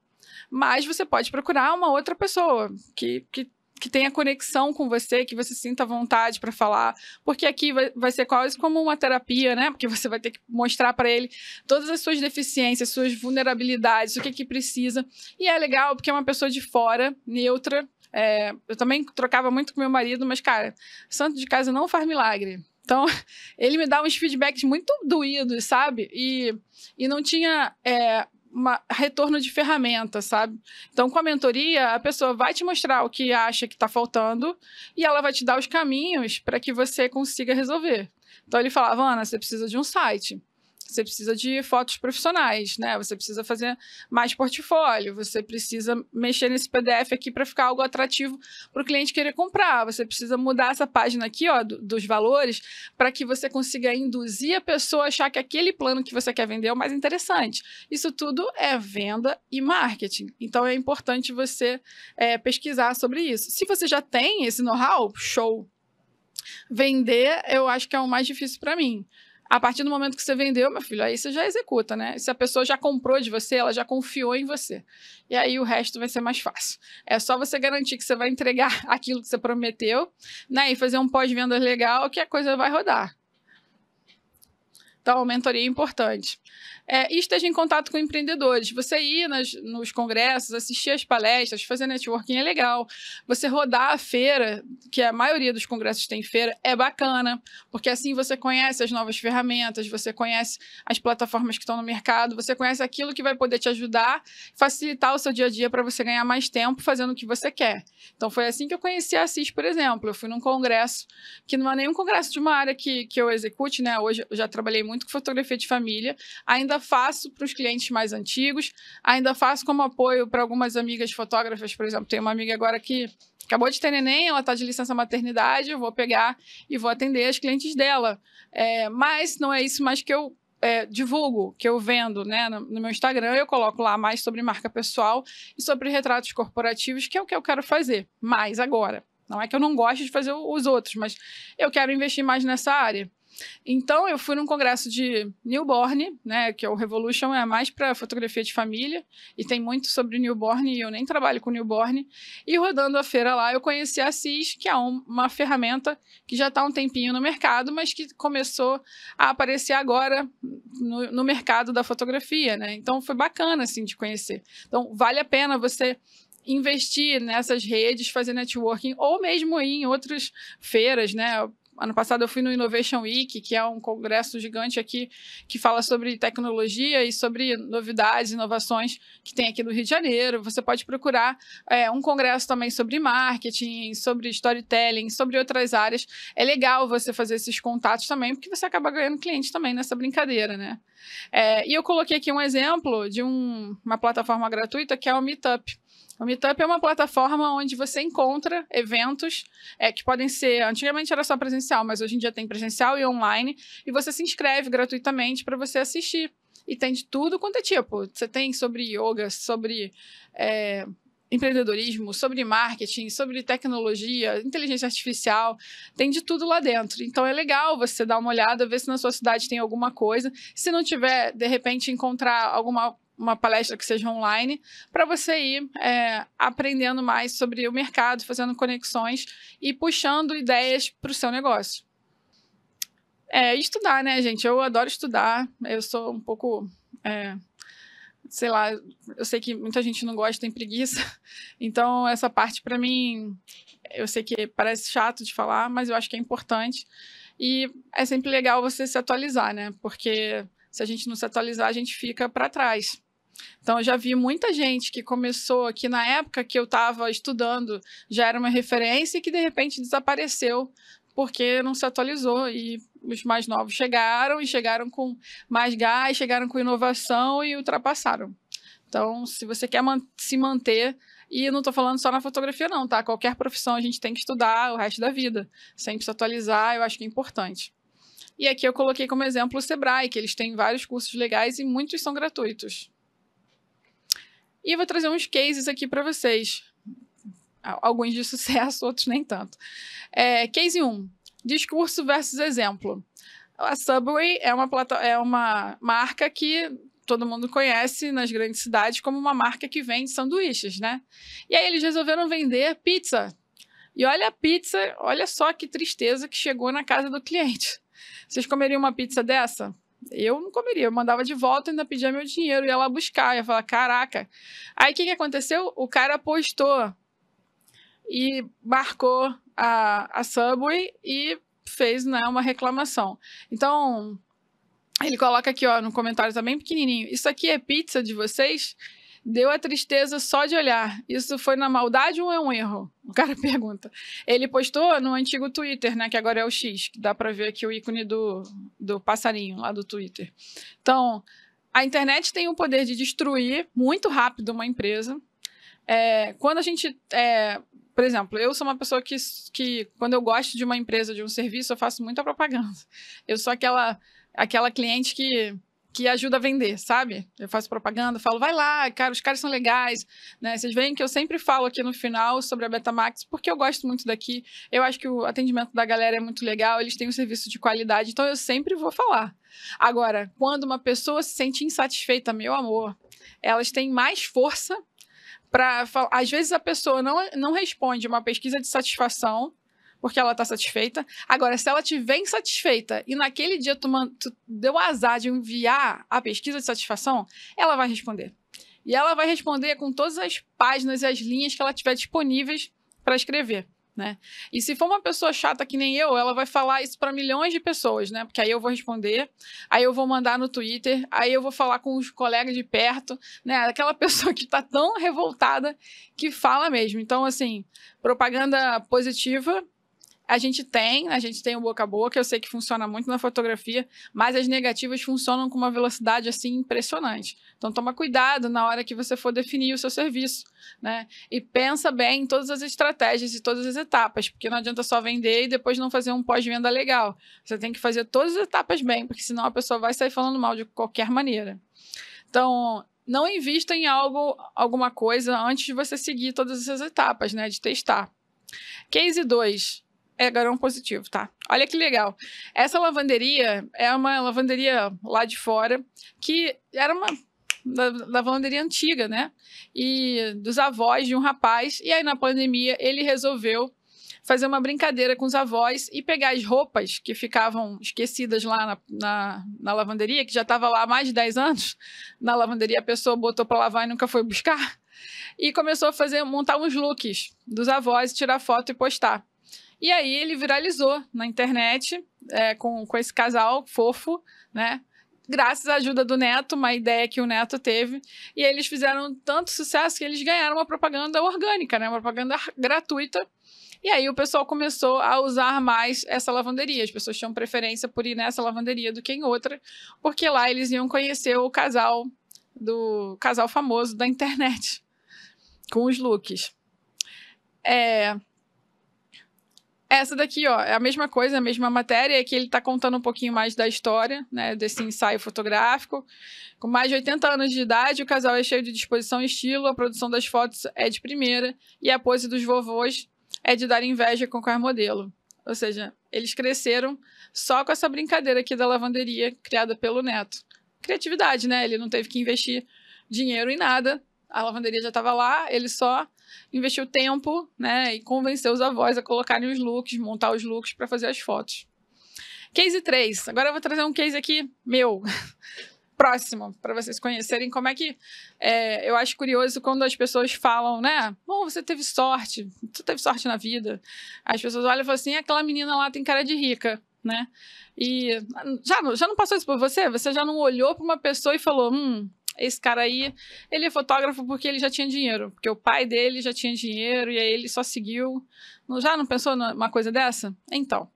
Mas você pode procurar uma outra pessoa que, que que tenha conexão com você, que você sinta vontade para falar, porque aqui vai, ser quase como uma terapia, né? Porque você vai ter que mostrar para ele todas as suas deficiências, suas vulnerabilidades, o que que precisa. E é legal porque é uma pessoa de fora, neutra. É, eu também trocava muito com meu marido, mas cara, santo de casa não faz milagre. Então, <laughs> ele me dá uns feedbacks muito doídos, sabe? E, e não tinha é, uma, retorno de ferramenta, sabe? Então, com a mentoria, a pessoa vai te mostrar o que acha que está faltando e ela vai te dar os caminhos para que você consiga resolver. Então, ele falava, Ana, você precisa de um site. Você precisa de fotos profissionais, né? Você precisa fazer mais portfólio, você precisa mexer nesse PDF aqui para ficar algo atrativo para o cliente querer comprar. Você precisa mudar essa página aqui, ó, do, dos valores, para que você consiga induzir a pessoa a achar que aquele plano que você quer vender é o mais interessante. Isso tudo é venda e marketing. Então é importante você é, pesquisar sobre isso. Se você já tem esse know-how, show. Vender, eu acho que é o mais difícil para mim. A partir do momento que você vendeu, meu filho, aí você já executa, né? Se a pessoa já comprou de você, ela já confiou em você. E aí o resto vai ser mais fácil. É só você garantir que você vai entregar <laughs> aquilo que você prometeu, né? E fazer um pós-venda legal que a coisa vai rodar. Então, a mentoria é importante é, e esteja em contato com empreendedores. Você ir nas, nos congressos, assistir às palestras, fazer networking é legal. Você rodar a feira, que a maioria dos congressos tem feira, é bacana, porque assim você conhece as novas ferramentas, você conhece as plataformas que estão no mercado, você conhece aquilo que vai poder te ajudar, facilitar o seu dia a dia para você ganhar mais tempo fazendo o que você quer. Então foi assim que eu conheci a Assis, por exemplo. Eu fui num congresso, que não é nenhum congresso de uma área que, que eu execute, né? Hoje eu já trabalhei muito com fotografia de família, ainda ainda faço para os clientes mais antigos, ainda faço como apoio para algumas amigas fotógrafas, por exemplo, tem uma amiga agora que acabou de ter neném, ela está de licença maternidade, eu vou pegar e vou atender as clientes dela. É, mas não é isso mais que eu é, divulgo, que eu vendo né, no, no, meu Instagram, eu coloco lá mais sobre marca pessoal e sobre retratos corporativos, que é o que eu quero fazer mais agora. Não é que eu não gosto de fazer os outros, mas eu quero investir mais nessa área. Então, eu fui num congresso de newborn, né, que é o Revolution, é mais para fotografia de família, e tem muito sobre newborn, e eu nem trabalho com newborn. E rodando a feira lá, eu conheci a CIS, que é uma ferramenta que já está um tempinho no mercado, mas que começou a aparecer agora no, no mercado da fotografia, né? Então, foi bacana, assim, de conhecer. Então, vale a pena você investir nessas redes, fazer networking, ou mesmo ir em outras feiras, né? ano passado eu fui no Innovation Week, que é um congresso gigante aqui que fala sobre tecnologia e sobre novidades, inovações que tem aqui no Rio de Janeiro. Você pode procurar é, um congresso também sobre marketing, sobre storytelling, sobre outras áreas. É legal você fazer esses contatos também, porque você acaba ganhando cliente também nessa brincadeira, né? É, e eu coloquei aqui um exemplo de um, uma plataforma gratuita que é o Meetup. O Meetup é uma plataforma onde você encontra eventos é, que podem ser. Antigamente era só presencial, mas hoje em dia tem presencial e online. E você se inscreve gratuitamente para você assistir. E tem de tudo quanto é tipo. Você tem sobre yoga, sobre. É, empreendedorismo, sobre marketing, sobre tecnologia, inteligência artificial, tem de tudo lá dentro. Então é legal você dar uma olhada, ver se na sua cidade tem alguma coisa. Se não tiver, de repente encontrar alguma uma palestra que seja online, para você ir é, aprendendo mais sobre o mercado, fazendo conexões e puxando ideias para o seu negócio. É, estudar, né, gente? Eu adoro estudar, eu sou um pouco. É, sei lá, eu sei que muita gente não gosta, tem preguiça. <laughs> Então, essa parte para mim, eu sei que parece chato de falar, mas eu acho que é importante. E é sempre legal você se atualizar, né? Porque se a gente não se atualizar, a gente fica para trás. Então, eu já vi muita gente que começou, aqui na época que eu estava estudando já era uma referência e que de repente desapareceu porque não se atualizou e os mais novos chegaram e chegaram com mais gás, chegaram com inovação e ultrapassaram. Então, se você quer man se manter, e não estou falando só na fotografia não, tá? Qualquer profissão a gente tem que estudar o resto da vida, sempre se atualizar, eu acho que é importante. E aqui eu coloquei como exemplo o Sebrae, que eles têm vários cursos legais e muitos são gratuitos. E eu vou trazer uns cases aqui para vocês. Alguns de <laughs> sucesso, outros nem tanto. É, case 1. Discurso versus exemplo. A Subway é uma, é uma marca que todo mundo conhece nas grandes cidades como uma marca que vende sanduíches, né? E aí eles resolveram vender pizza. E olha a pizza, olha só que tristeza que chegou na casa do cliente. Vocês comeriam uma pizza dessa? Eu não comeria, eu mandava de volta, ainda pedia meu dinheiro, ia lá buscar, ia falar, caraca. Aí o que, que aconteceu? O cara postou e marcou a, a Subway e fez né, uma reclamação. Então, ele coloca aqui ó, no comentário também, pequenininho, isso aqui é pizza de vocês? Deu a tristeza só de olhar. Isso foi na maldade ou é um erro? O cara <laughs> pergunta. Ele postou no antigo Twitter, né? Que agora é o X, que dá para ver aqui o ícone do, do passarinho lá do Twitter. Então, a internet tem o poder de destruir muito rápido uma empresa. É, quando a gente. É, por exemplo, eu sou uma pessoa que, que, quando eu gosto de uma empresa, de um serviço, eu faço muita propaganda. Eu sou aquela, aquela cliente que que ajuda a vender, sabe? Eu faço propaganda, falo, vai lá, cara, os caras são legais, né? Vocês veem que eu sempre falo aqui no final sobre a Betamax, porque eu gosto muito daqui. Eu acho que o atendimento da galera é muito legal, eles têm um serviço de qualidade, então eu sempre vou falar. Agora, quando uma pessoa se sente insatisfeita, meu amor, elas têm mais força para às vezes a pessoa não, não responde uma pesquisa de satisfação porque ela tá satisfeita. Agora, se ela te vem insatisfeita e naquele dia tu, tu deu azar de enviar a pesquisa de satisfação, ela vai responder. E ela vai responder com todas as páginas e as linhas que ela tiver disponíveis para escrever. Né? E se for uma pessoa chata que nem eu, ela vai falar isso para milhões de pessoas, né? Porque aí eu vou responder, aí eu vou mandar no Twitter, aí eu vou falar com os colegas de perto, né? Aquela <laughs> pessoa que está tão revoltada que fala mesmo. Então, assim, propaganda positiva a gente tem, né, a gente tem o boca a boca, eu sei que funciona muito na fotografia, mas as negativas funcionam com uma velocidade assim impressionante. Então toma cuidado na hora que você for definir o seu serviço, né? E pensa bem em todas as estratégias e todas as etapas, porque não adianta só vender e depois não fazer um pós-venda legal. Você tem que fazer todas as etapas bem, porque senão a pessoa vai sair falando mal de qualquer maneira. Então, não invista em algo, alguma coisa antes de você seguir todas essas etapas, né, de testar. Case 2, é garão é positivo, tá? Olha que legal. Essa lavanderia é uma lavanderia lá de fora que era uma da, da lavanderia antiga, né? E dos avós de um rapaz. E aí na pandemia ele resolveu fazer uma brincadeira com os avós e pegar as roupas que ficavam esquecidas lá na, na, na lavanderia, que já estava lá há mais de 10 anos na lavanderia, a pessoa botou para lavar e nunca foi buscar. E começou a fazer montar uns looks dos avós, tirar foto e postar. E aí ele viralizou na internet é, com, com esse casal fofo, né? Graças à ajuda do Neto, uma ideia que o Neto teve. E eles fizeram tanto sucesso que eles ganharam uma propaganda orgânica, né? Uma propaganda gratuita e aí o pessoal começou a usar mais essa lavanderia. As pessoas tinham preferência por ir nessa lavanderia do que em outra, porque lá eles iam conhecer o casal do casal famoso da internet com os looks. É, essa daqui, ó, é a mesma coisa, é a mesma matéria, é que ele está contando um pouquinho mais da história, né, desse ensaio fotográfico. Com mais de 80 anos de idade, o casal é cheio de disposição e estilo, a produção das fotos é de primeira e a pose dos vovôs é de dar inveja com qualquer modelo. Ou seja, eles cresceram só com essa brincadeira aqui da lavanderia criada pelo neto. Criatividade, né? Ele não teve que investir dinheiro em nada, a lavanderia já estava lá, ele só investiu tempo, né, e convenceu os avós a colocarem os looks, montar os looks para fazer as fotos. Case 3. Agora eu vou trazer um case aqui meu, <laughs> próximo, para vocês conhecerem como é que. É, eu acho curioso quando as pessoas falam, né? Bom, você teve sorte, você teve sorte na vida. As pessoas olham e falam assim: ah, aquela menina lá tem cara de rica né? E ah, já, já não passou isso por você? Você já não olhou para uma pessoa e falou: hum, esse cara aí, ele é fotógrafo porque ele já tinha dinheiro, porque o pai dele já tinha dinheiro e aí ele só seguiu. Já não pensou numa coisa dessa? Então,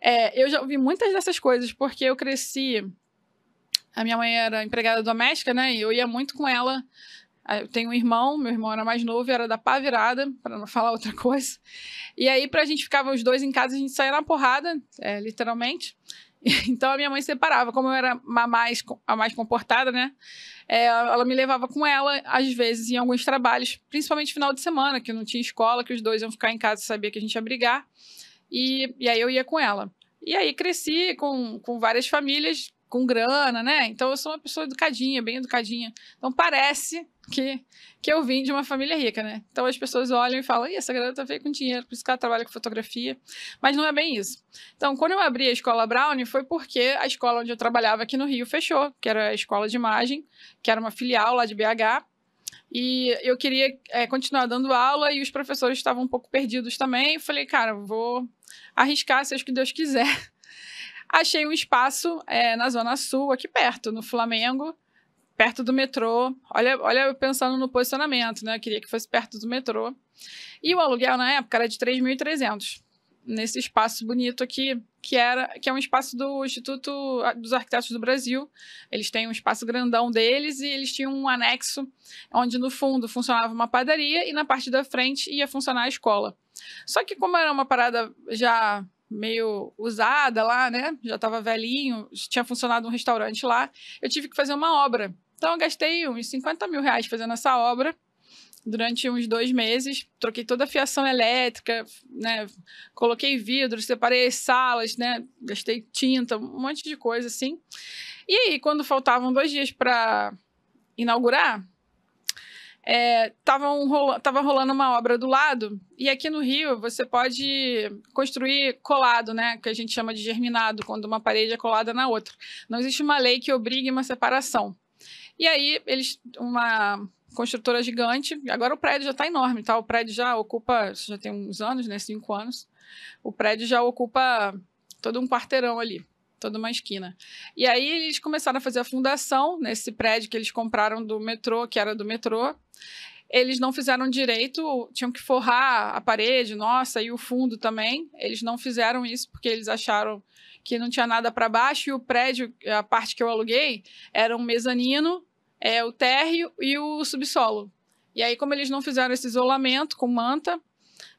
é, eu já ouvi muitas dessas coisas porque eu cresci. A minha mãe era empregada doméstica, né? E eu ia muito com ela. Ah, eu tenho um irmão, meu irmão era mais novo, era da pá virada, para não <laughs> falar outra coisa. E aí, para a gente ficar os dois em casa, a gente saía na porrada, é, literalmente. <laughs> Então a minha mãe separava, como eu era a mais, a mais comportada, né? é, ela me levava com ela, às vezes, em alguns trabalhos, principalmente final de semana, que não tinha escola, que os dois iam ficar em casa sabia que a gente ia brigar. E, e aí eu ia com ela. E aí cresci com, com várias famílias, com grana, né? Então eu sou uma pessoa educadinha, bem educadinha. Então parece que, que eu vim de uma família rica, né? Então as pessoas olham e falam, e essa garota veio com dinheiro, por isso que ela trabalha com fotografia. Mas não é bem isso. Então, quando eu abri a escola Brownie, foi porque a escola onde eu trabalhava aqui no Rio fechou, que era a escola de imagem, que era uma filial lá de BH. E eu queria é, continuar dando aula e os professores estavam um pouco perdidos também. Eu falei, cara, vou arriscar, seja o que Deus quiser. <laughs> Achei um espaço é, na Zona Sul, aqui perto, no Flamengo perto do metrô. Olha, olha eu pensando no posicionamento, né? Eu queria que fosse perto do metrô. E o aluguel na época era de 3.300 nesse espaço bonito aqui, que era que é um espaço do Instituto ah, dos Arquitetos do Brasil. Eles têm um espaço grandão deles e eles tinham um anexo onde no fundo funcionava uma padaria e na parte da frente ia funcionar a escola. Só que como era uma parada já meio usada lá, né? Já estava velhinho, tinha funcionado um restaurante lá. Eu tive que fazer uma obra então, eu gastei uns 50 mil reais fazendo essa obra durante uns dois meses. Troquei toda a fiação elétrica, né? Coloquei vidros, separei salas, né? Gastei tinta, um monte de coisa assim. E aí, quando faltavam dois dias para inaugurar, é, tava, um rola... tava rolando uma obra do lado. E aqui no Rio, você pode construir colado, né? Que a gente chama de germinado, quando uma parede é colada na outra. Não existe uma lei que obrigue uma separação. E aí, eles, uma construtora gigante, agora o prédio já está enorme, tá? O prédio já ocupa, já tem uns anos, né? Cinco anos. O prédio já ocupa todo um quarteirão ali, toda uma esquina. E aí, eles começaram a fazer a fundação nesse prédio que eles compraram do metrô, que era do metrô eles não fizeram direito, tinham que forrar a parede, nossa, e o fundo também. Eles não fizeram isso porque eles acharam que não tinha nada para baixo e o prédio, a parte que eu aluguei, era um mezanino é, o térreo e o subsolo. E aí, como eles não fizeram esse isolamento com manta,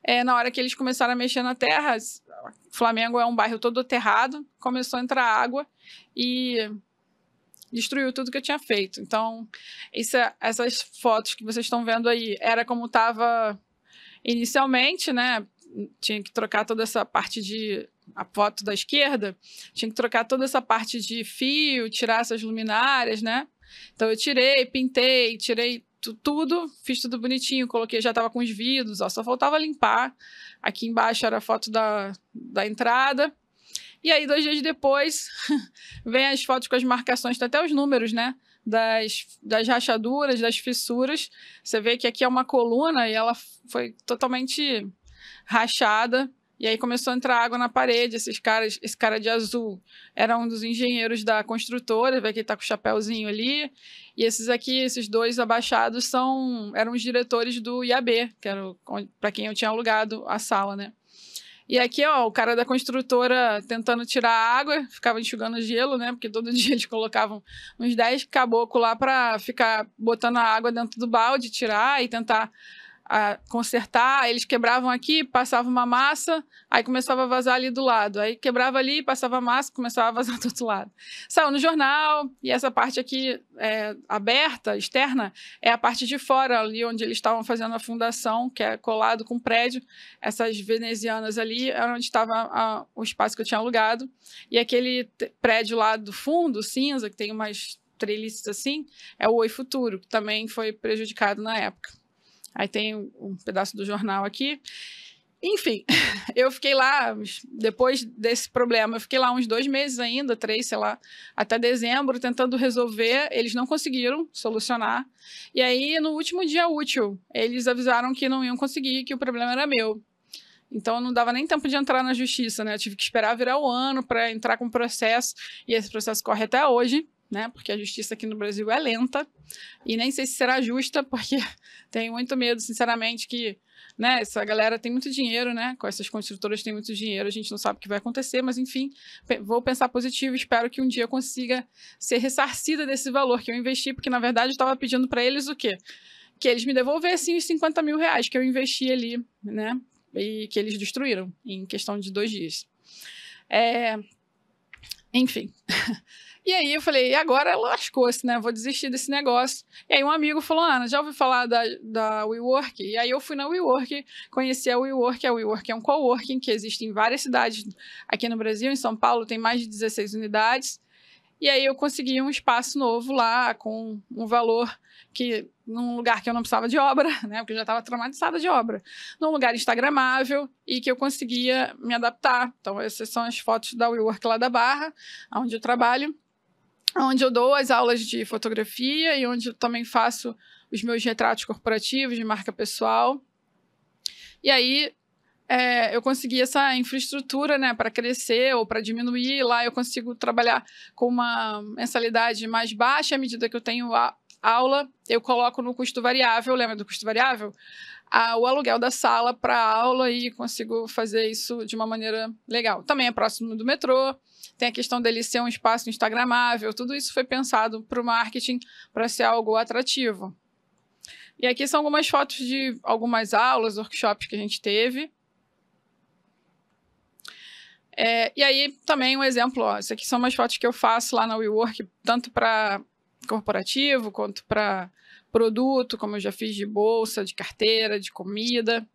é, na hora que eles começaram a mexer na terra, Flamengo é um bairro todo aterrado, começou a entrar água e destruiu tudo que eu tinha feito. Então, isso, é, essas fotos que vocês estão vendo aí, era como estava inicialmente, né? Tinha que trocar toda essa parte de a foto da esquerda, tinha que trocar toda essa parte de fio, tirar essas luminárias, né? Então eu tirei, pintei, tirei tudo, fiz tudo bonitinho, coloquei, já tava com os vidros, ó, só faltava limpar. Aqui embaixo era a foto da, da entrada. E aí, dois dias depois, <laughs> vem as fotos com as marcações, tá até os números, né? Das, das rachaduras, das fissuras. Você vê que aqui é uma coluna e ela foi totalmente rachada. E aí começou a entrar água na parede, esses caras, esse cara de azul era um dos engenheiros da construtora, vai que está tá com o chapéuzinho ali. E esses aqui, esses dois abaixados são eram os diretores do IAB, que era para quem eu tinha alugado a sala, né? E aqui, ó, o cara da construtora tentando tirar a água, ficava enxugando gelo, né? Porque todo <laughs> dia eles colocavam uns 10 caboclos lá para ficar botando a água dentro do balde, tirar e tentar a consertar, eles quebravam aqui, passava uma massa, aí começava a vazar ali do lado. Aí quebrava ali, passava a massa, começava a vazar <laughs> do outro lado. Saiu no jornal, e essa parte aqui é, aberta, externa, é a parte de fora, ali onde eles estavam fazendo a fundação, que é colado com o prédio. Essas venezianas ali era onde estava a, o espaço que eu tinha alugado. E aquele prédio lá do fundo, cinza, que tem umas treliças assim, é o Oi Futuro, que também foi prejudicado na época. Aí tem um pedaço do jornal aqui. Enfim, <laughs> eu fiquei lá, depois desse problema, eu fiquei lá uns dois meses ainda, três, sei lá, até dezembro, tentando resolver. Eles não conseguiram solucionar. E aí, no último dia útil, eles avisaram que não iam conseguir, que o problema era meu. Então, não dava nem tempo de entrar na justiça, né? Eu tive que esperar virar o ano para entrar com o processo, e esse processo corre até hoje né? Porque a justiça aqui no Brasil é lenta e nem sei se será justa, <laughs> porque tenho muito medo, sinceramente, que né, essa galera tem muito dinheiro, né? Com essas construtoras tem muito dinheiro, a gente não sabe o que vai acontecer, mas enfim, vou pensar positivo, espero que um dia eu consiga ser ressarcida desse valor que eu investi, porque na verdade eu estava pedindo para eles o quê? Que eles me devolvessem os 50 mil reais que eu investi ali, né? E que eles destruíram em questão de dois dias. É... Enfim. <laughs> E aí eu falei, e agora lascou-se, né? Vou desistir desse negócio. E aí um amigo falou, Ana, já ouviu falar da, da WeWork? E aí eu fui na WeWork, conheci a WeWork. A WeWork é um coworking que existe em várias cidades aqui no Brasil. Em São Paulo tem mais de 16 unidades. E aí eu consegui um espaço novo lá com um valor que num lugar que eu não precisava de obra, <laughs> né? Porque eu já estava traumatizada de obra. Num lugar instagramável e que eu conseguia me adaptar. Então essas são as fotos da WeWork lá da Barra, onde eu trabalho onde eu dou as aulas de fotografia e onde eu também faço os meus retratos corporativos de marca pessoal. E aí é, eu consegui essa infraestrutura né, para crescer ou para diminuir. Lá eu consigo trabalhar com uma mensalidade mais baixa à medida que eu tenho a aula. Eu coloco no custo variável, lembra do custo variável? a, o aluguel da sala para aula e consigo fazer isso de uma maneira legal. Também é próximo do metrô, tem a questão dele ser um espaço instagramável, tudo isso foi pensado para o marketing para ser algo atrativo. E aqui são algumas fotos de algumas aulas, workshops que a gente teve. É, e aí também um exemplo, ó, isso aqui são umas fotos que eu faço lá na WeWork, tanto para corporativo quanto para produto, como eu já fiz de bolsa, de carteira, de comida.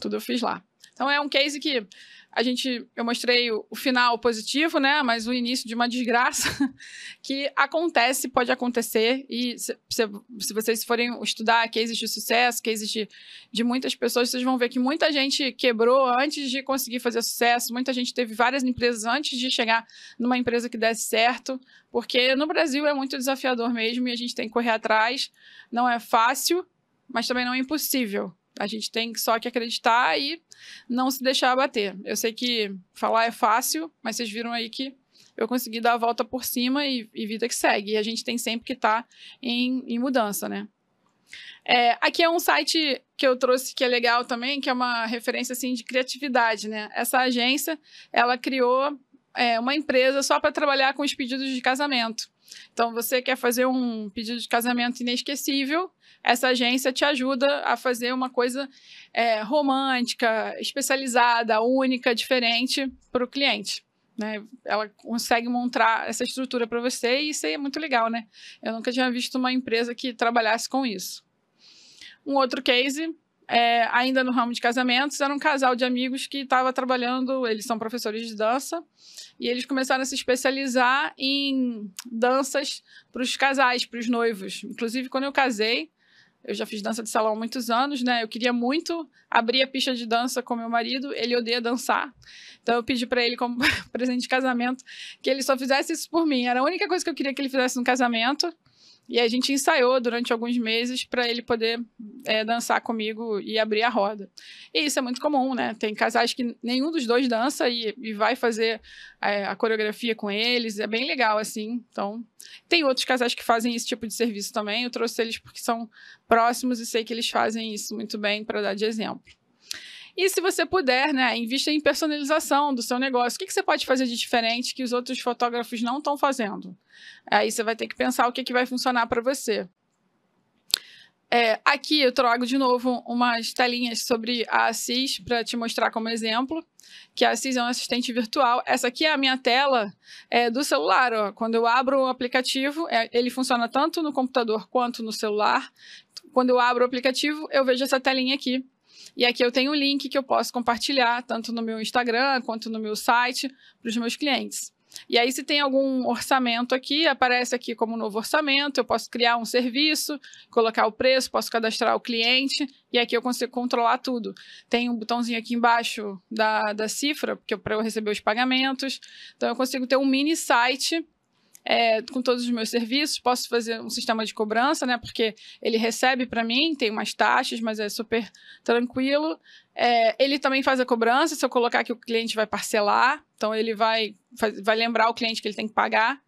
Tudo eu fiz lá. Então é um case que a gente eu mostrei o, o, final positivo, né? Mas o início de uma desgraça <laughs> que acontece, pode acontecer. E se, se, se vocês forem estudar que existe sucesso, que existe de muitas pessoas, vocês vão ver que muita gente quebrou antes de conseguir fazer sucesso, muita gente teve várias empresas antes de chegar numa empresa que desse certo, porque no Brasil é muito desafiador mesmo e a gente tem que correr atrás. Não é fácil, mas também não é impossível. A gente tem só que acreditar e não se deixar abater. Eu sei que falar é fácil, mas vocês viram aí que eu consegui dar a volta por cima e, e vida que segue. E a gente tem sempre que estar tá em, em mudança, né? É, aqui é um site que eu trouxe que é legal também, que é uma referência assim de criatividade, né? Essa agência, ela criou é, uma empresa só para trabalhar com os pedidos de casamento. Então, você quer fazer um pedido de casamento inesquecível, essa agência te ajuda a fazer uma coisa é, romântica, especializada, única, diferente para o cliente. Né? Ela consegue montar essa estrutura para você e isso é muito legal, né? Eu nunca tinha visto uma empresa que trabalhasse com isso. Um outro case é, ainda no ramo de casamentos, era um casal de amigos que estava trabalhando, eles são professores de dança, e eles começaram a se especializar em danças para os casais, para os noivos. Inclusive, quando eu casei, eu já fiz dança de salão há muitos anos, né? Eu queria muito abrir a pista de dança com meu marido, ele odeia dançar. Então eu pedi para ele como <laughs> presente de casamento que ele só fizesse isso por mim. Era a única coisa que eu queria que ele fizesse no casamento. E a gente ensaiou durante alguns meses para ele poder é, dançar comigo e abrir a roda. E isso é muito comum, né? Tem casais que nenhum dos dois dança e, e vai fazer é, a coreografia com eles. É bem legal, assim. Então, tem outros casais que fazem esse tipo de serviço também. Eu trouxe eles porque são próximos e sei que eles fazem isso muito bem para dar de exemplo. E se você puder, né, invista em personalização do seu negócio. O que, que você pode fazer de diferente que os outros fotógrafos não estão fazendo? Aí você vai ter que pensar o que, que vai funcionar para você. É, aqui eu trago de novo umas telinhas sobre a Assis para te mostrar como exemplo, que a Assis é um assistente virtual. Essa aqui é a minha tela é, do celular. Ó. Quando eu abro o aplicativo, é, ele funciona tanto no computador quanto no celular. Quando eu abro o aplicativo, eu vejo essa telinha aqui e aqui eu tenho o um link que eu posso compartilhar, tanto no meu Instagram quanto no meu site, para os meus clientes. E aí, se tem algum orçamento aqui, aparece aqui como novo orçamento, eu posso criar um serviço, colocar o preço, posso cadastrar o cliente, e aqui eu consigo controlar tudo. Tem um botãozinho aqui embaixo da, da cifra, é para eu receber os pagamentos. Então, eu consigo ter um mini site é, com todos os meus serviços, posso fazer um sistema de cobrança, né? Porque ele recebe para mim, tem umas taxas, mas é super tranquilo. É, ele também faz a cobrança, se eu colocar que o cliente vai parcelar, então ele vai, vai lembrar o cliente que ele tem que pagar.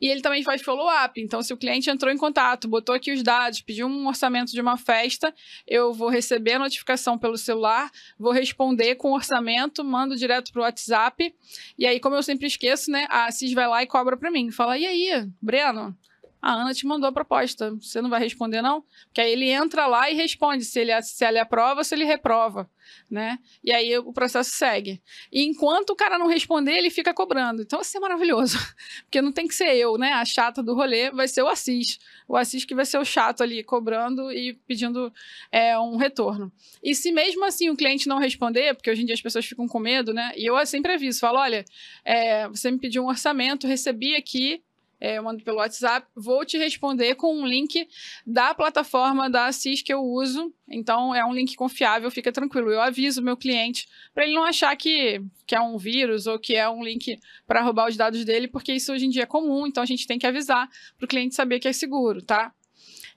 E ele também faz follow-up, então se o cliente entrou em contato, botou aqui os dados, pediu um orçamento de uma festa, eu vou receber a notificação pelo celular, vou responder com o orçamento, mando direto para o WhatsApp. E aí, como eu sempre esqueço, né, a CIS vai lá e cobra para mim. Fala, e aí, Breno? a Ana te mandou a proposta, você não vai responder não? Porque aí ele entra lá e responde se ele, se ele aprova ou se ele reprova, né? E aí o processo segue. E enquanto o cara não responder, ele fica cobrando. Então isso é maravilhoso, <laughs> porque não tem que ser eu, né? A chata do rolê vai ser o Assis. O Assis que vai ser o chato ali, cobrando e pedindo é, um retorno. E se mesmo assim o cliente não responder, porque hoje em dia as pessoas ficam com medo, né? E eu sempre aviso, falo, olha, é, você me pediu um orçamento, recebi aqui, é, eu mando pelo WhatsApp, vou te responder com um link da plataforma da Assis que eu uso. Então é um link confiável, fica tranquilo. Eu aviso meu cliente para ele não achar que, que é um vírus ou que é um link para roubar os dados dele, porque isso hoje em dia é comum, então a gente tem que avisar para o cliente saber que é seguro, tá?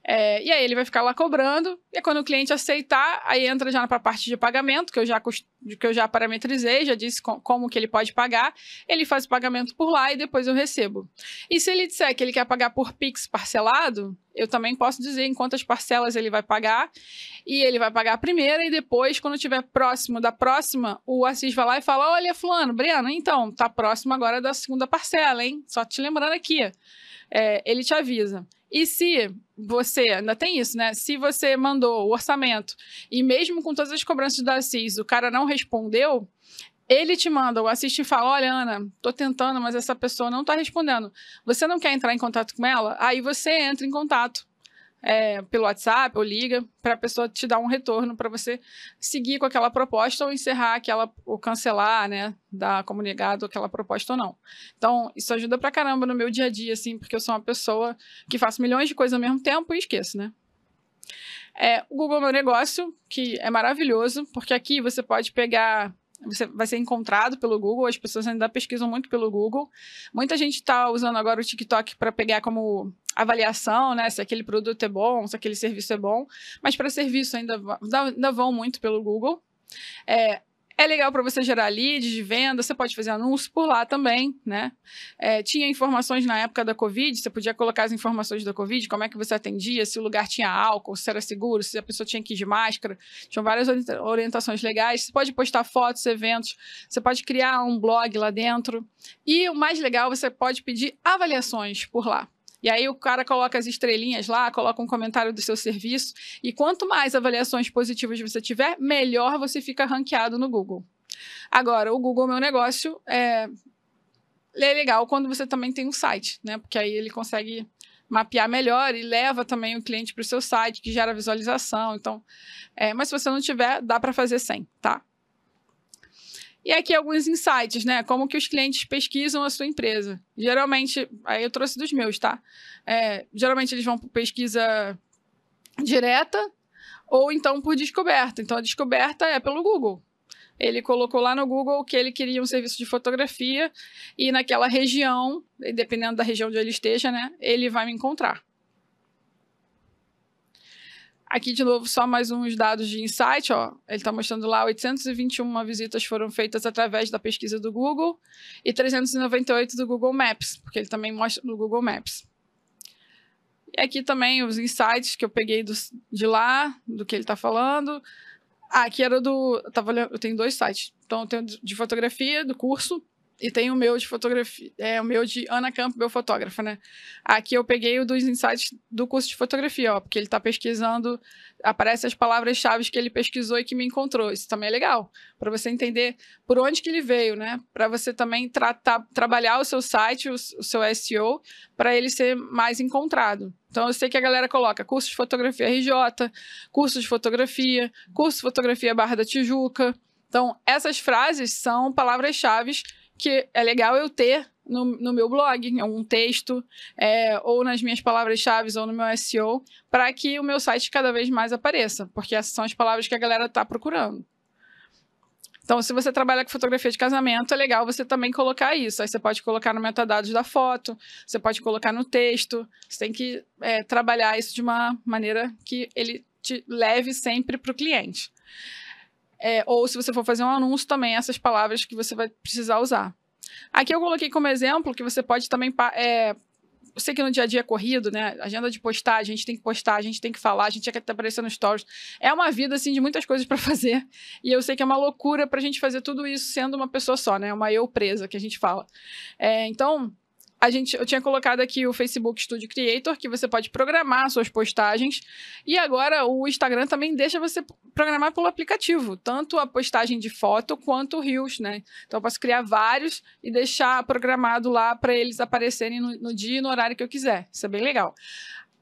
É, e aí ele vai ficar lá cobrando, e quando o cliente aceitar, aí entra já para a parte de pagamento, que eu já, que eu já parametrizei, já disse com, como que ele pode pagar. Ele faz o pagamento por lá e depois eu recebo. E se ele disser que ele quer pagar por Pix parcelado, eu também posso dizer em quantas parcelas ele vai pagar. E ele vai pagar a primeira e depois, quando tiver próximo da próxima, o Assis vai lá e fala: Olha, Fulano, Breno, então, tá próximo agora da segunda parcela, hein? Só te lembrando aqui. É, ele te avisa. E se você, ainda tem isso, né? Se você mandou o orçamento e mesmo com todas as cobranças da CIS, o cara não respondeu, ele te manda o assiste e fala: Olha, Ana, tô tentando, mas essa pessoa não tá respondendo. Você não quer entrar em contato com ela? Aí você entra em contato é, pelo WhatsApp ou liga para a pessoa te dar um retorno para você seguir com aquela proposta ou encerrar aquela ou cancelar, né, dar comunicado aquela proposta ou não. Então, isso ajuda para caramba no meu dia a dia assim, porque eu sou uma pessoa que faço milhões de coisas ao mesmo tempo e esqueço, né? É, o Google é Meu Negócio, que é maravilhoso, porque aqui você pode pegar você vai ser encontrado pelo Google, as pessoas ainda pesquisam muito pelo Google. Muita gente está usando agora o TikTok para pegar como avaliação, né? Se aquele produto é bom, se aquele serviço é bom. Mas para serviço ainda, ainda vão muito pelo Google. É, é legal para você gerar leads de venda, você pode fazer anúncio por lá também, né? É, tinha informações na época da Covid, você podia colocar as informações da Covid, como é que você atendia, se o lugar tinha álcool, se era seguro, se a pessoa tinha que ir de máscara. Tinham várias orientações legais. Você pode postar fotos, eventos, você pode criar um blog lá dentro. E o mais legal, você pode pedir avaliações por lá. E aí o cara coloca as estrelinhas lá, coloca um comentário do seu serviço. E quanto mais avaliações positivas você tiver, melhor você fica ranqueado no Google. Agora, o Google Meu Negócio é, é legal quando você também tem um site, né? Porque aí ele consegue mapear melhor e leva também o cliente para o seu site, que gera visualização. Então, é, mas se você não tiver, dá para fazer sem, tá? E aqui alguns insights, né? Como que os clientes pesquisam a sua empresa. Geralmente, aí eu trouxe dos meus, tá? É, geralmente eles vão por pesquisa direta ou então por descoberta. Então a descoberta é pelo Google. Ele colocou lá no Google que ele queria um serviço de fotografia e naquela região, dependendo da região onde ele esteja, né, ele vai me encontrar. Aqui, de novo, só mais uns dados de insight. Ó. Ele está mostrando lá 821 visitas foram feitas através da pesquisa do Google e 398 do Google Maps, porque ele também mostra no Google Maps. E aqui também os insights que eu peguei do, de lá, do que ele está falando. Ah, aqui era do. Eu, tava, eu tenho dois sites. Então, eu tenho de fotografia, do curso, e tem o meu de fotografia, é o meu de Ana meu fotógrafa, né? Aqui eu peguei o dos insights do curso de fotografia, ó, porque ele tá pesquisando, aparecem as palavras-chave que ele pesquisou e que me encontrou. Isso também é legal, para você entender por onde que ele veio, né? Para você também tratar, trabalhar o seu site, o, o seu SEO, para ele ser mais encontrado. Então eu sei que a galera coloca curso de fotografia RJ, curso de fotografia, curso de fotografia Barra da Tijuca. Então, essas frases são palavras-chave que é legal eu ter no, no meu blog, algum texto, é, ou nas minhas palavras-chave, ou no meu SEO, para que o meu site cada vez mais apareça, porque essas são as palavras que a galera está procurando. Então, se você trabalha com fotografia de casamento, é legal você também colocar isso. Aí você pode colocar no metadados da foto, você pode colocar no texto. Você tem que é, trabalhar isso de uma maneira que ele te leve sempre para o cliente. É, ou se você for fazer um anúncio também, essas palavras que você vai precisar usar. Aqui eu coloquei como exemplo que você pode também. É, eu sei que no dia a dia é corrido, né? Agenda de postar, a gente tem que postar, a gente tem que falar, a gente tem que estar aparecendo stories. É uma vida, assim, de muitas coisas para <laughs> fazer. E eu sei que é uma loucura para a gente fazer tudo isso sendo uma pessoa só, né? Uma eu presa, que a gente fala. É, então, a gente, eu tinha colocado aqui o Facebook Studio Creator, que você pode programar suas postagens. E agora o Instagram também deixa você programar pelo aplicativo, tanto a postagem de foto quanto o Reels, né? Então eu posso criar vários e deixar programado lá para eles aparecerem no, no dia e no horário que eu quiser. Isso é bem legal.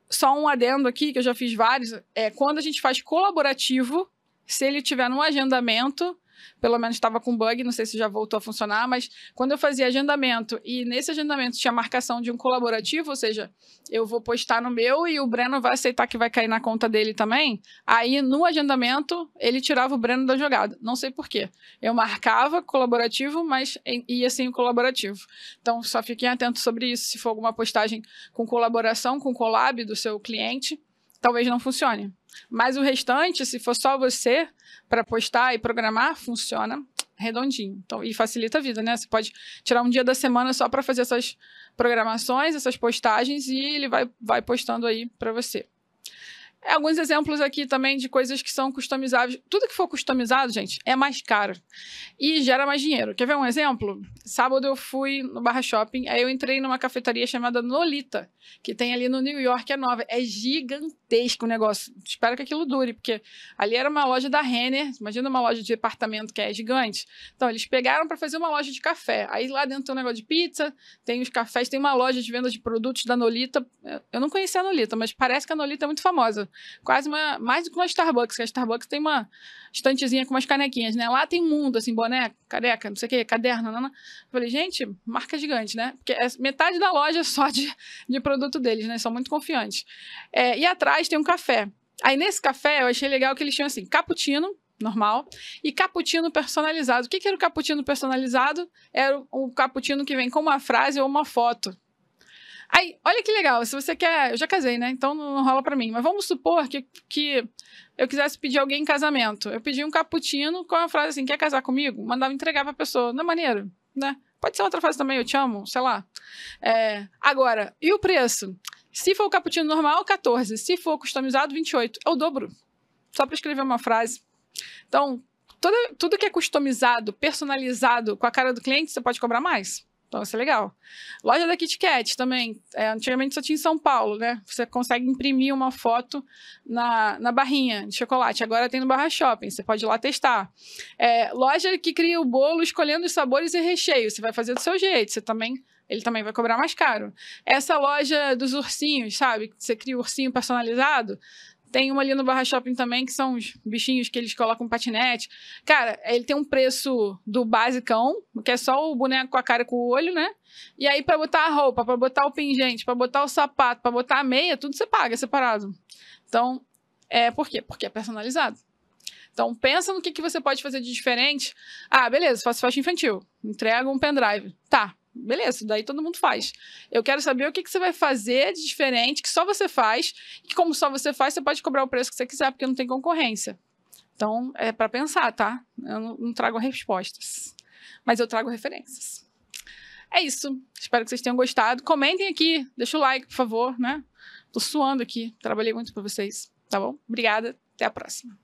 Só um adendo aqui, que eu já fiz vários, é quando a gente faz colaborativo, se ele tiver no agendamento, pelo menos estava com bug, não sei se já voltou a funcionar, mas quando eu fazia agendamento e nesse agendamento tinha marcação de um colaborativo, ou seja, eu vou postar no meu e o Breno vai aceitar que vai cair na conta dele também, aí no agendamento ele tirava o Breno da jogada, não sei porquê. Eu marcava colaborativo, mas ia sem o colaborativo. Então só fiquem atentos sobre isso, se for alguma postagem com colaboração, com collab do seu cliente, talvez não funcione. Mas o restante, se for só você para postar e programar, funciona redondinho. Então, e facilita a vida, né? Você pode tirar um dia da semana só para fazer essas programações, essas postagens e ele vai, vai postando aí para você. É, alguns exemplos aqui também de coisas que são customizáveis. Tudo que for customizado, gente, é mais caro e gera mais dinheiro. Quer ver um exemplo? Sábado eu fui no Barra Shopping, aí eu entrei numa cafeteria chamada Nolita, que tem ali no New York, é nova. É gigantesco o negócio. Espero que aquilo dure, porque ali era uma loja da Renner, imagina uma loja de departamento que é gigante. Então, eles pegaram para fazer uma loja de café. Aí lá dentro tem um negócio de pizza, tem os cafés, tem uma loja de venda de produtos da Nolita. Eu não conhecia a Nolita, mas parece que a Nolita é muito famosa quase uma, mais do que uma Starbucks, que a Starbucks tem uma estantezinha com umas canequinhas, né? Lá tem mundo, assim, boné, careca, não sei o que, caderno, não, não. Falei, gente, marca gigante, né? Porque é metade da loja é só de, de produto deles, né? São muito confiantes. É, e atrás tem um café. Aí nesse café eu achei legal que eles tinham assim, cappuccino, normal, e cappuccino personalizado. O que, que era o cappuccino personalizado? Era o, o cappuccino que vem com uma frase ou uma foto Aí, olha que legal, se você quer. Eu já casei, né? Então não rola para mim. Mas vamos supor que, que eu quisesse pedir alguém em casamento. Eu pedi um cappuccino com a frase assim: quer casar comigo? Mandava entregar pra pessoa. Não é maneiro, né? Pode ser outra frase também, eu te amo, sei lá. É, agora, e o preço? Se for o cappuccino normal, 14. Se for customizado, 28. É o dobro. Só para escrever uma frase. Então, tudo que é customizado, personalizado com a cara do cliente, você pode cobrar mais. Então, isso é legal. Loja da Kit Kat também. É, antigamente só tinha em São Paulo, né? Você consegue imprimir uma foto na, na barrinha de chocolate. Agora tem no Barra Shopping, você pode ir lá testar. É, loja que cria o bolo escolhendo os sabores e recheios. Você vai fazer do seu jeito, você também ele também vai cobrar mais caro. Essa loja dos ursinhos, sabe? Você cria o ursinho personalizado, tem uma ali no Barra Shopping também, que são os bichinhos que eles colocam patinete. Cara, ele tem um preço do basicão, que é só o boneco com a cara e com o olho, né? E aí, para botar a roupa, para botar o pingente, para botar o sapato, para botar a meia, tudo você paga separado. Então, é por quê? Porque é personalizado. Então, pensa no que, que você pode fazer de diferente. Ah, beleza, faço faixa infantil. Entrega um pendrive. Tá, Beleza, daí todo mundo faz. Eu quero saber o que, que você vai fazer de diferente, que só você faz, e que como só você faz, você pode cobrar o preço que você quiser, porque não tem concorrência. Então, é para pensar, tá? Eu não, não trago respostas, mas eu trago referências. É isso. Espero que vocês tenham gostado. Comentem aqui, deixa o like, por favor, né? Tô suando aqui, trabalhei muito para vocês, tá bom? Obrigada, até a próxima.